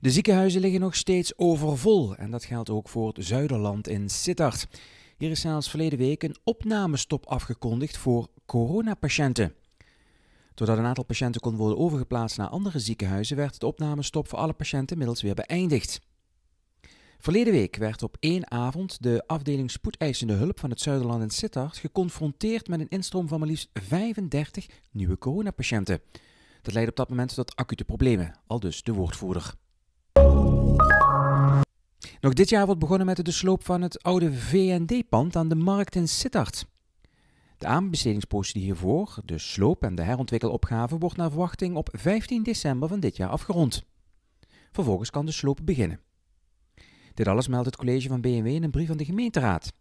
De ziekenhuizen liggen nog steeds overvol en dat geldt ook voor het Zuiderland in Sittard. Hier is zelfs verleden week een opnamestop afgekondigd voor coronapatiënten. Doordat een aantal patiënten kon worden overgeplaatst naar andere ziekenhuizen, werd de opnamestop voor alle patiënten inmiddels weer beëindigd. Verleden week werd op één avond de afdeling spoedeisende hulp van het Zuiderland in Sittard geconfronteerd met een instroom van maar liefst 35 nieuwe coronapatiënten. Dat leidde op dat moment tot acute problemen, al dus de woordvoerder. Nog dit jaar wordt begonnen met de sloop van het oude VND-pand aan de markt in Sittard. De aanbestedingsprocedure hiervoor, de sloop en de herontwikkelopgave, wordt naar verwachting op 15 december van dit jaar afgerond. Vervolgens kan de sloop beginnen. Dit alles meldt het college van BMW in een brief aan de gemeenteraad.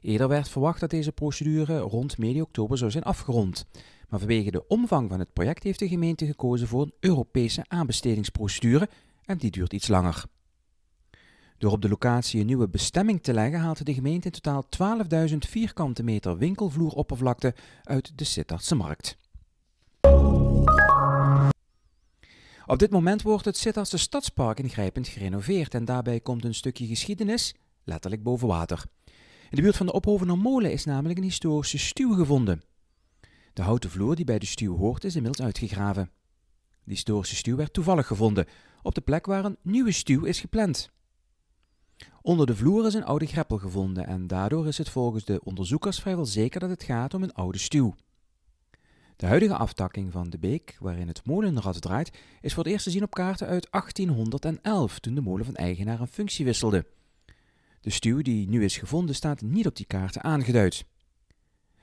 Eerder werd verwacht dat deze procedure rond medio oktober zou zijn afgerond. Maar vanwege de omvang van het project heeft de gemeente gekozen voor een Europese aanbestedingsprocedure en die duurt iets langer. Door op de locatie een nieuwe bestemming te leggen, haalt de gemeente in totaal 12.000 vierkante meter winkelvloeroppervlakte uit de Sittardse markt. Op dit moment wordt het Sittardse Stadspark ingrijpend gerenoveerd en daarbij komt een stukje geschiedenis letterlijk boven water. In de buurt van de Ophovener Molen is namelijk een historische stuw gevonden. De houten vloer die bij de stuw hoort is inmiddels uitgegraven. De historische stuw werd toevallig gevonden, op de plek waar een nieuwe stuw is gepland. Onder de vloer is een oude greppel gevonden en daardoor is het volgens de onderzoekers vrijwel zeker dat het gaat om een oude stuw. De huidige aftakking van de beek, waarin het molenrad draait, is voor het eerst te zien op kaarten uit 1811, toen de molen van eigenaar een functie wisselde. De stuw die nu is gevonden staat niet op die kaarten aangeduid.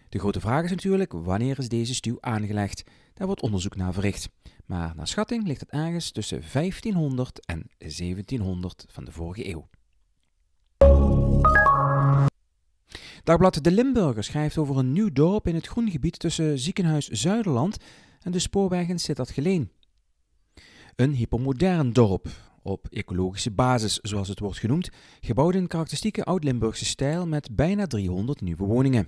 De grote vraag is natuurlijk wanneer is deze stuw aangelegd? Daar wordt onderzoek naar verricht. Maar naar schatting ligt het ergens tussen 1500 en 1700 van de vorige eeuw. Dagblad De Limburger schrijft over een nieuw dorp in het groengebied tussen ziekenhuis Zuiderland en de spoorweg in Sittard-Geleen. Een hypermodern dorp, op ecologische basis zoals het wordt genoemd, gebouwd in karakteristieke oud-Limburgse stijl met bijna 300 nieuwe woningen.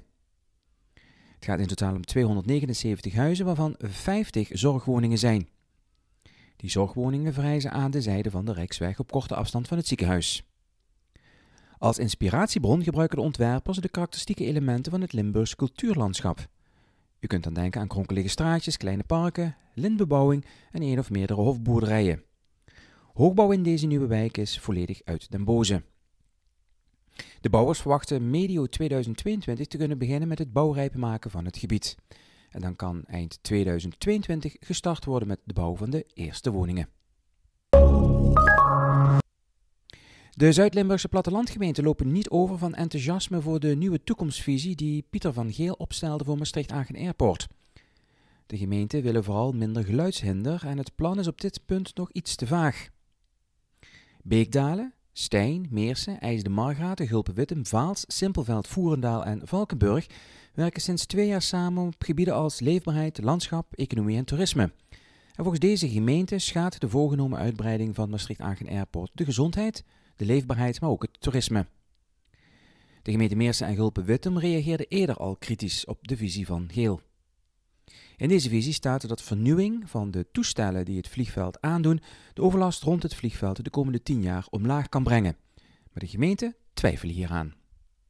Het gaat in totaal om 279 huizen, waarvan 50 zorgwoningen zijn. Die zorgwoningen verrijzen aan de zijde van de Rijksweg op korte afstand van het ziekenhuis. Als inspiratiebron gebruiken de ontwerpers de karakteristieke elementen van het Limburgse cultuurlandschap. U kunt dan denken aan kronkelige straatjes, kleine parken, lintbebouwing en één of meerdere hofboerderijen. Hoogbouw in deze nieuwe wijk is volledig uit den boze. De bouwers verwachten medio 2022 te kunnen beginnen met het bouwrijp maken van het gebied. En dan kan eind 2022 gestart worden met de bouw van de eerste woningen. De Zuid-Limburgse plattelandgemeenten lopen niet over van enthousiasme voor de nieuwe toekomstvisie die Pieter van Geel opstelde voor Maastricht-Agen Airport. De gemeenten willen vooral minder geluidshinder en het plan is op dit punt nog iets te vaag. Beekdalen, Stein, Meersen, IJsden Margaten, Gulpen-Wittem, Vaals, Simpelveld, Voerendaal en Valkenburg werken sinds twee jaar samen op gebieden als leefbaarheid, landschap, economie en toerisme. En volgens deze gemeente schaadt de voorgenomen uitbreiding van Maastricht-Agen Airport de gezondheid, de leefbaarheid, maar ook het toerisme. De gemeente Meersen en Gulpen-Wittem reageerden eerder al kritisch op de visie van Geel. In deze visie staat dat vernieuwing van de toestellen die het vliegveld aandoen de overlast rond het vliegveld de komende tien jaar omlaag kan brengen. Maar de gemeente twijfelt hieraan.